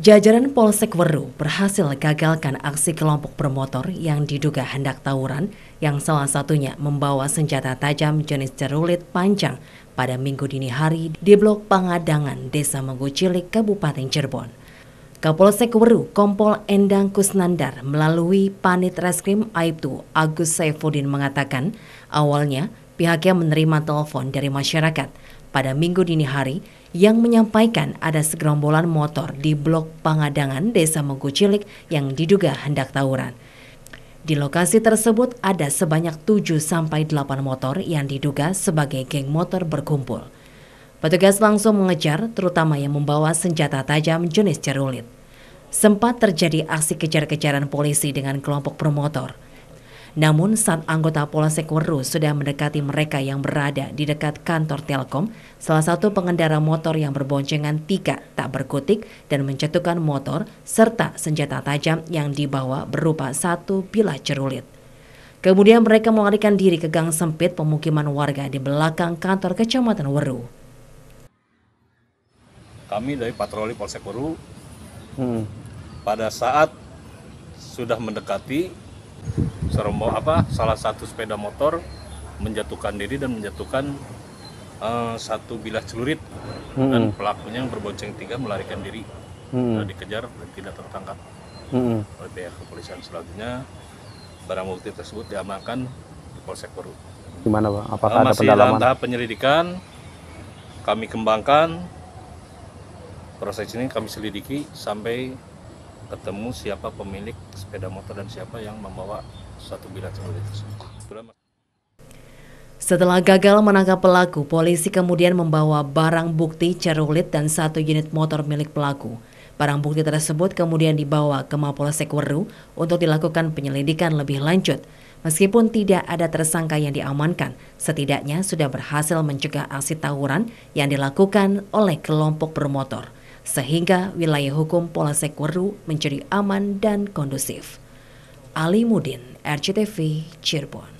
Jajaran Polsek Weru berhasil gagalkan aksi kelompok bermotor yang diduga hendak tawuran yang salah satunya membawa senjata tajam jenis cerulit panjang pada minggu dini hari di blok Pangadangan, Desa Mengucilik, Kabupaten Cirebon. Kapolsek Weru, Kompol Endang Kusnandar melalui Panit Reskrim Aibtu Agus Saifuddin mengatakan awalnya pihaknya menerima telepon dari masyarakat pada minggu dini hari yang menyampaikan ada segerombolan motor di blok Pangadangan Desa Mengkucilik yang diduga hendak tawuran. Di lokasi tersebut ada sebanyak 7 sampai 8 motor yang diduga sebagai geng motor berkumpul. Petugas langsung mengejar terutama yang membawa senjata tajam jenis cerulit. Sempat terjadi aksi kejar-kejaran polisi dengan kelompok promotor. Namun saat anggota Polsek Weru sudah mendekati mereka yang berada di dekat kantor Telkom, salah satu pengendara motor yang berboncengan tiga tak berkutik dan mencetukan motor serta senjata tajam yang dibawa berupa satu bilah cerulit. Kemudian mereka melarikan diri ke gang sempit pemukiman warga di belakang kantor kecamatan Weru. Kami dari patroli Polsek Weru hmm. pada saat sudah mendekati serombo apa salah satu sepeda motor menjatuhkan diri dan menjatuhkan uh, satu bilah celurit hmm. dan pelakunya yang berbonceng tiga melarikan diri hmm. Nah, dikejar dan tidak tertangkap hmm. oleh pihak kepolisian selanjutnya barang bukti tersebut diamankan di Polsek Perut. Gimana pak eh, Apakah uh, ada masih pendalaman? tahap penyelidikan kami kembangkan proses ini kami selidiki sampai ketemu siapa pemilik sepeda motor dan siapa yang membawa satu bilah celurit tersebut. Setelah gagal menangkap pelaku, polisi kemudian membawa barang bukti cerulit dan satu unit motor milik pelaku. Barang bukti tersebut kemudian dibawa ke Mapolsek Weru untuk dilakukan penyelidikan lebih lanjut. Meskipun tidak ada tersangka yang diamankan, setidaknya sudah berhasil mencegah aksi tawuran yang dilakukan oleh kelompok bermotor sehingga wilayah hukum Polsek Weru menjadi aman dan kondusif. Ali Mudin, RCTV, Cirebon.